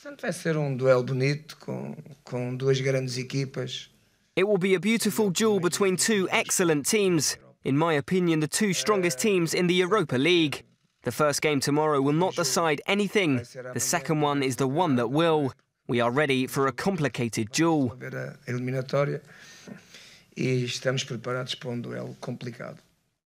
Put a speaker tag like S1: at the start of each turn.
S1: Portanto, vai ser um duelo bonito com, com duas grandes equipas.
S2: It will be a beautiful duel between two excellent teams. In my opinion, the two strongest teams in the Europa League. The first game tomorrow will not decide anything. The second one is the one that will. We are ready for a complicated duel.